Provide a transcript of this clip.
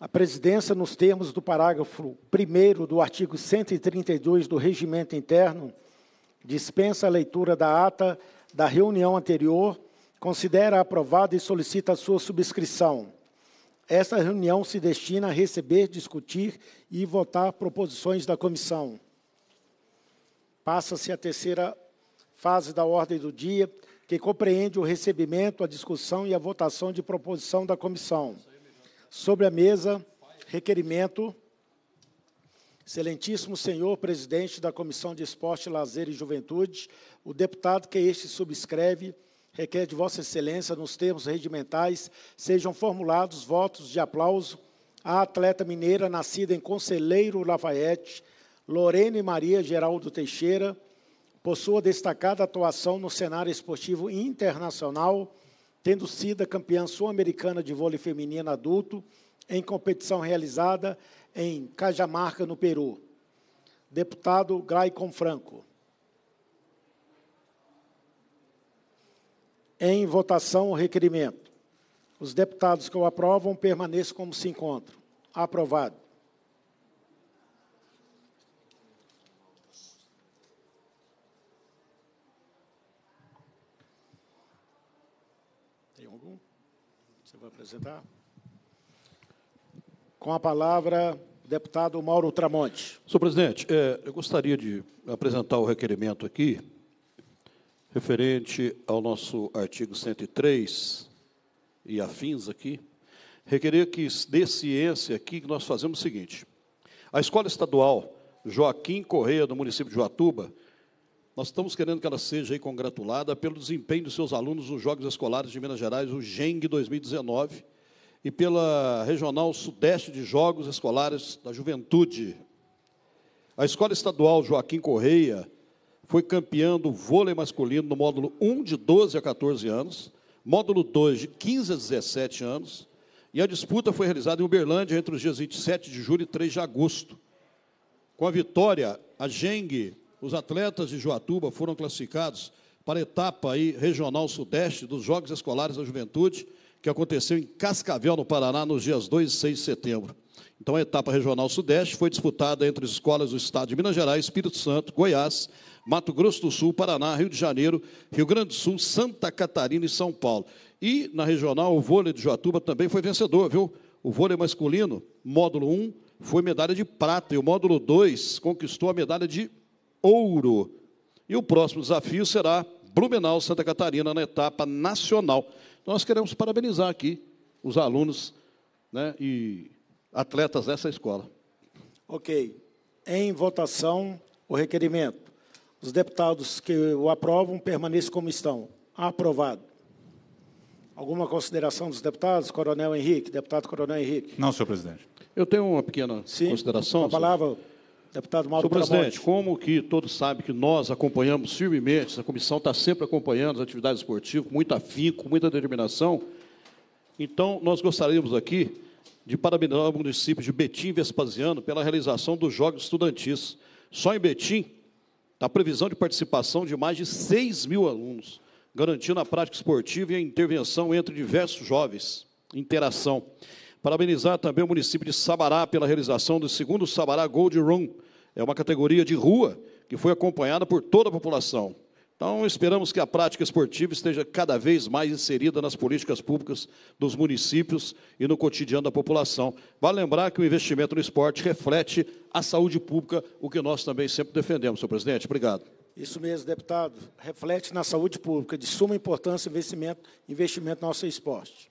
A presidência, nos termos do parágrafo 1 do artigo 132 do Regimento Interno, dispensa a leitura da ata da reunião anterior, considera aprovada e solicita a sua subscrição. Esta reunião se destina a receber, discutir e votar proposições da comissão. Passa-se a terceira fase da ordem do dia, que compreende o recebimento, a discussão e a votação de proposição da comissão. Sobre a mesa, requerimento. Excelentíssimo senhor presidente da Comissão de Esporte, Lazer e Juventude, o deputado que este subscreve requer de Vossa Excelência, nos termos regimentais, sejam formulados votos de aplauso à atleta mineira nascida em Conselheiro Lafayette, Lorene Maria Geraldo Teixeira, por sua destacada atuação no cenário esportivo internacional tendo sido campeã sul-americana de vôlei feminino adulto em competição realizada em Cajamarca, no Peru. Deputado Graicon Franco. Em votação o requerimento. Os deputados que o aprovam permaneçam como se encontram. Aprovado. Tem algum? Você vai apresentar? Com a palavra, deputado Mauro Tramonte. Senhor presidente, é, eu gostaria de apresentar o requerimento aqui, referente ao nosso artigo 103 e afins aqui. Requerer que dê ciência aqui que nós fazemos o seguinte: a escola estadual Joaquim Correia, do município de Joatuba, nós estamos querendo que ela seja congratulada pelo desempenho dos seus alunos nos Jogos Escolares de Minas Gerais, o GENG 2019, e pela Regional Sudeste de Jogos Escolares da Juventude. A Escola Estadual Joaquim Correia foi campeã do vôlei masculino no módulo 1 de 12 a 14 anos, módulo 2 de 15 a 17 anos, e a disputa foi realizada em Uberlândia entre os dias 27 de julho e 3 de agosto. Com a vitória, a GENG os atletas de Joatuba foram classificados para a etapa aí, regional sudeste dos Jogos Escolares da Juventude, que aconteceu em Cascavel, no Paraná, nos dias 2 e 6 de setembro. Então, a etapa regional sudeste foi disputada entre as escolas do estado de Minas Gerais, Espírito Santo, Goiás, Mato Grosso do Sul, Paraná, Rio de Janeiro, Rio Grande do Sul, Santa Catarina e São Paulo. E, na regional, o vôlei de Joatuba também foi vencedor, viu? O vôlei masculino, módulo 1, foi medalha de prata, e o módulo 2 conquistou a medalha de ouro. E o próximo desafio será Blumenau, Santa Catarina, na etapa nacional. Nós queremos parabenizar aqui os alunos né, e atletas dessa escola. Ok. Em votação, o requerimento. Os deputados que o aprovam permaneçam como estão. Aprovado. Alguma consideração dos deputados? Coronel Henrique, deputado Coronel Henrique. Não, senhor presidente. Eu tenho uma pequena Sim, consideração. A palavra. Senhor. Deputado Mauro Senhor presidente, como que todos sabem que nós acompanhamos firmemente, a comissão está sempre acompanhando as atividades esportivas, com muito afinco, com muita determinação. Então, nós gostaríamos aqui de parabenizar o município de Betim e Vespasiano pela realização dos Jogos Estudantis. Só em Betim, a previsão de participação de mais de 6 mil alunos, garantindo a prática esportiva e a intervenção entre diversos jovens, interação. Parabenizar também o município de Sabará pela realização do segundo Sabará Gold Run. É uma categoria de rua que foi acompanhada por toda a população. Então, esperamos que a prática esportiva esteja cada vez mais inserida nas políticas públicas dos municípios e no cotidiano da população. Vale lembrar que o investimento no esporte reflete a saúde pública, o que nós também sempre defendemos, senhor presidente. Obrigado. Isso mesmo, deputado. Reflete na saúde pública, de suma importância investimento, investimento no nosso esporte.